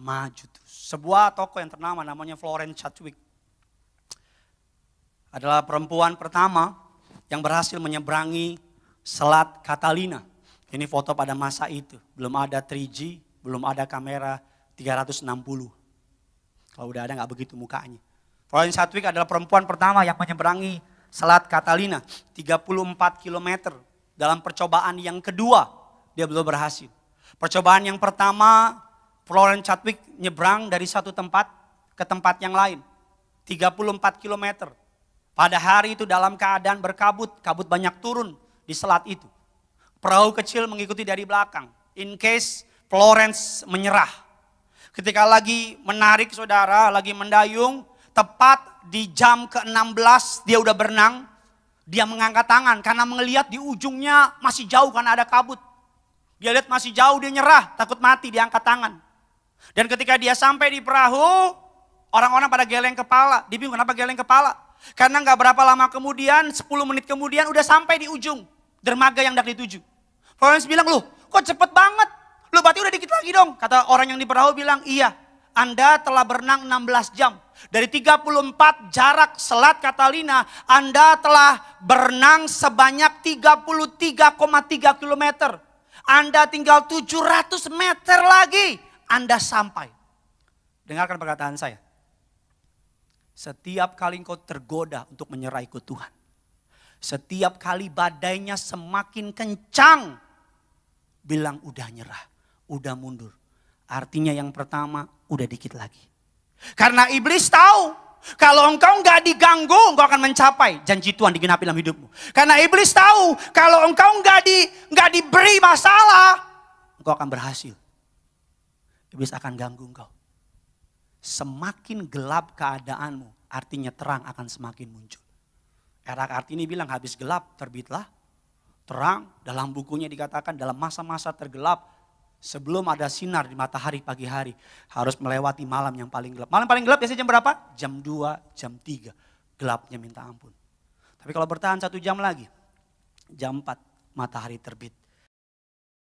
maju terus. Sebuah toko yang ternama namanya Florence Chadwick adalah perempuan pertama yang berhasil menyeberangi Selat Catalina. Ini foto pada masa itu, belum ada 3G, belum ada kamera 360. Kalau udah ada nggak begitu mukanya. Florence Chadwick adalah perempuan pertama yang menyeberangi Selat Catalina, 34 km dalam percobaan yang kedua dia belum berhasil. Percobaan yang pertama Florence Chadwick nyebrang dari satu tempat ke tempat yang lain. 34 km. Pada hari itu dalam keadaan berkabut, kabut banyak turun di selat itu. Perahu kecil mengikuti dari belakang. In case Florence menyerah. Ketika lagi menarik saudara, lagi mendayung, tepat di jam ke-16 dia udah berenang, dia mengangkat tangan karena melihat di ujungnya masih jauh karena ada kabut. Dia lihat masih jauh, dia nyerah, takut mati, dia angkat tangan. Dan ketika dia sampai di perahu, orang-orang pada geleng kepala. Dia bingung kenapa geleng kepala. Karena nggak berapa lama kemudian, 10 menit kemudian udah sampai di ujung dermaga yang dak dituju. Paulus bilang, loh kok cepet banget? Lu berarti udah dikit lagi dong. Kata orang yang di perahu bilang, iya anda telah berenang 16 jam. Dari 34 jarak Selat Catalina, Anda telah berenang sebanyak 33,3 km. Anda tinggal 700 meter lagi. Anda sampai. Dengarkan perkataan saya. Setiap kali engkau tergoda untuk menyerah ikut Tuhan. Setiap kali badainya semakin kencang. Bilang udah nyerah, udah mundur. Artinya yang pertama udah dikit lagi. Karena iblis tahu kalau engkau nggak diganggu, engkau akan mencapai janji Tuhan digenapi dalam hidupmu. Karena iblis tahu kalau engkau nggak di nggak diberi masalah, engkau akan berhasil iblis akan ganggu engkau. Semakin gelap keadaanmu, artinya terang akan semakin muncul. Era Kartini bilang habis gelap terbitlah terang. Dalam bukunya dikatakan dalam masa-masa tergelap sebelum ada sinar di matahari pagi hari harus melewati malam yang paling gelap. Malam paling gelap biasanya jam berapa? Jam 2, jam 3. Gelapnya minta ampun. Tapi kalau bertahan satu jam lagi, jam 4 matahari terbit.